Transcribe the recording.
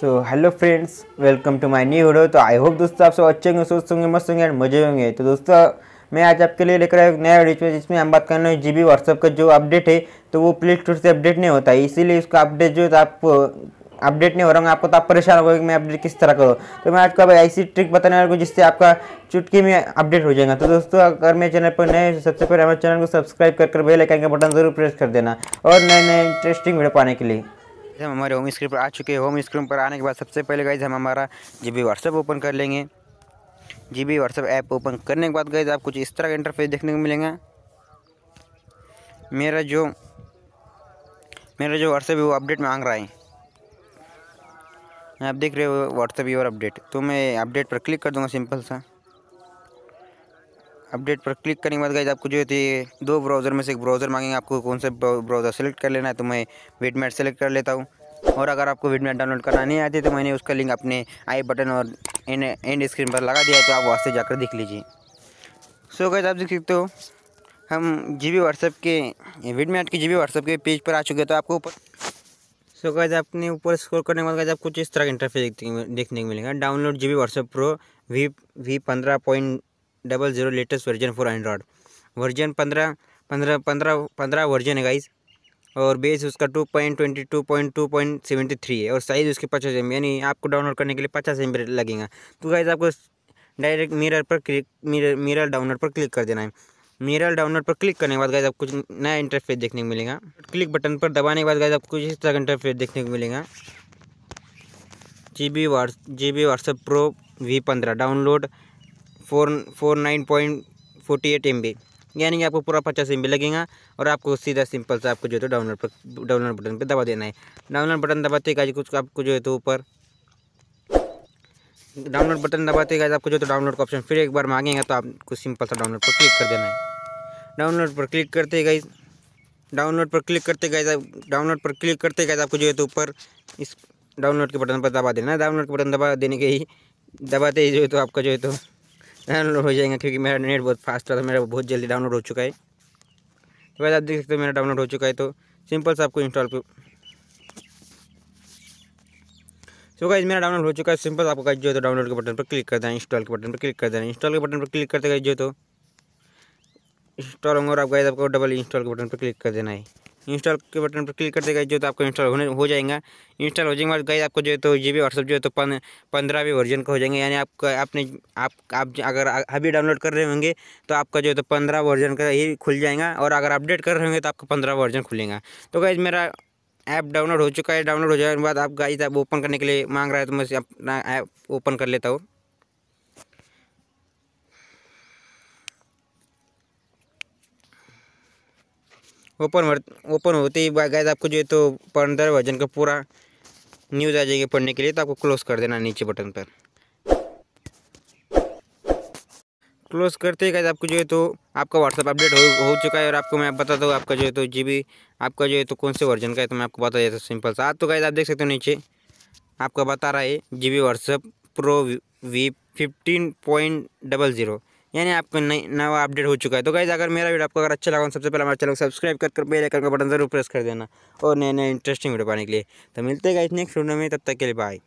so hello friends welcome to my new video तो I hope दोस्तों आप सब अच्छे होंगे सोच होंगे मस्त होंगे एंड मजे होंगे तो दोस्तों मैं आज आपके लिए लेकर आया नया वीडियो में जिसमें हम बात कर रहे हैं जी बी व्हाट्सअप का जो अपडेट है तो वो प्ले स्टोर से अपडेट नहीं होता है इसीलिए उसका अपडेट जो है तो आप अपडेट नहीं हो रहा हूँ आपको तो आप परेशान हो कि मैं अपडेट किस तरह करो तो मैं आपको अब ऐसी ट्रिक बताने वाला हूँ जिससे आपका चुटकी में अपडेट हो जाएगा तो दोस्तों अगर मेरे चैनल पर नए तो सबसे पहले हमारे चैनल को सब्सक्राइब कर बेल आइकन का बटन जरूर प्रेस कर देना और नए नए इंटरेस्टिंग वीडियो पाने के लिए गाइज हम हमारे होम स्क्रीन पर आ चुके हैं होम स्क्रीन पर आने के बाद सबसे पहले गाइज हम हमारा जी बी व्हाट्सअप ओपन कर लेंगे G B WhatsApp app open करने के बाद गाइज आप कुछ इस तरह का इंटरफेस देखने को मिलेगा मेरा जो मेरा जो व्हाट्सएप है वो अपडेट मांग रहा है आप देख रहे हो व्हाट्सएप यूर अपडेट तो मैं अपडेट पर क्लिक कर दूंगा सिंपल सा अपडेट पर क्लिक करने के बाद गाइज आपको जो है दो ब्राउज़र में से एक ब्राउज़र मांगेंगे आपको कौन सा ब्राउज़र सेलेक्ट कर लेना है तो मैं वेटमेट सेलेक्ट कर लेता हूँ और अगर आपको वीडियो डाउनलोड करना नहीं आती तो मैंने उसका लिंक अपने आई बटन और एंड स्क्रीन पर लगा दिया है तो आप वहाँ से जाकर देख लीजिए सो so, गए आप देख सकते हो हम जी बी व्हाट्सएप के वीडमेट के जी बी व्हाट्सएप के पेज पर आ चुके हैं तो आपको ऊपर सो so, गए आपने ऊपर स्क्रॉल करने के बाद आप कुछ इस तरह का इंटरफेस देखने को मिलेगा download G B WhatsApp pro V V पंद्रह point double zero latest version for android version पंद्रह पंद्रह पंद्रह पंद्रह वर्जन है गाइज़ और बेस उसका two point twenty two point two point seventy three है और साइज़ उसके पचास एम यानी आपको डाउनलोड करने के लिए पचास एम लगेगा तो गाइज आपको डायरेक्ट मिरर पर क्लिक मिरर मिरर डाउनलोड पर क्लिक कर देना है मिरर डाउनलोड पर क्लिक करने के बाद गाइज आपको कुछ नया इंटरफेस देखने को मिलेगा क्लिक बटन पर दबाने के बाद गाइज आपको कुछ इस तरह का इंटरफेस देखने को मिलेगा G B whats G B WhatsApp pro V पंद्रह download four four nine point forty eight M B यानी कि आपको पूरा पचास एम लगेगा और आपको सीधा सिंपल से आपको जो है तो डाउनलोड पर डाउनलोड बटन पर दबा देना है डाउनलोड बटन दबाते गाइज कुछ आपको जो है तो ऊपर डाउनलोड बटन दबाते गाइज आपको जो है तो डाउनलोड का ऑप्शन फिर एक बार मांगेगा तो आपको सिंपल सा डाउनलोड पर क्लिक कर देना है डाउनलोड पर क्लिक करते गाइज डाउनलोड पर क्लिक करते गाइज डाउनलोड पर क्लिक करते गाइज आपको जो है तो ऊपर इस डाउनलोड के बटन पर दबा देना है डाउनलोड के बटन दबा देने के ही दबाते ही जो है तो आपका जो है तो डाउनलोड हो जाएगा क्योंकि मेरा नेट बहुत फास्ट था तो मेरा बहुत जल्दी डाउनलोड हो चुका है तो वैसे आप देख सकते हो मेरा डाउनलोड हो चुका है तो सिंपल से आपको इंस्टॉल पर तो गाइज मेरा डाउनलोड हो चुका है सिंपल आपको गाइज जो है तो डाउनलोड के बटन पर क्लिक कर देना इंस्टॉल के बटन पर क्लिक कर देना इंस्टॉल के बटन पर क्लिक करते गाइज जो तो इंस्टॉल होंगे और आप गाइज आपको डबल इंस्टॉल के बटन पर क्लिक कर देना है इंस्टॉल के बटन पर क्लिक करते गए जो तो आपको इंस्टॉल होने हो जाएगा इंस्टॉल हो जाएंगे बाद गई आपको जो है तो ये भी व्हाट्सअप जो है तो पंद्रहवें वर्जन का हो जाएंगे यानी आपका आपने आप आप अगर अभी डाउनलोड कर रहे होंगे तो आपका जो है तो पंद्रह वर्जन का ही खुल जाएगा और अगर अपडेट कर रहे होंगे तो आपका पंद्रह वर्जन खुलेगा तो गई मेरा ऐप डाउनलोड हो चुका है डाउनलोड हो जाने के बाद आप गाइज ऐप ओपन करने के लिए मांग रहा है तो मैं अपना ऐप ओपन कर लेता हूँ ओपन ओपन होते ही गैस आपको जो है तो पंद्रह वर्जन का पूरा न्यूज़ आ जाएगी पढ़ने के लिए तो आपको क्लोज़ कर देना नीचे बटन पर क्लोज करते ही गैस आपको जो है तो आपका व्हाट्सअप अपडेट हो हो चुका है और आपको मैं बताता हूँ आपका जो है तो जी आपका जो है तो कौन से वर्जन का है तो मैं आपको बता देता हूँ सिंपल सा तो गैस आप देख सकते हो नीचे आपका बता रहा है G B WhatsApp pro V fifteen point double zero यानी आपको नई नवा अपडेट हो चुका है तो गाइज़ अगर मेरा वीडियो आपको अगर अच्छा लगा तो सबसे पहले हमारे चैनल को सब्सक्राइब कर कर बेल आइकन का बटन जरूर प्रेस कर देना और नए नए इंटरेस्टिंग वीडियो पाने के लिए तो मिलते हैं गाइज नेक्स्ट वीडियो में तब तक के लिए बाय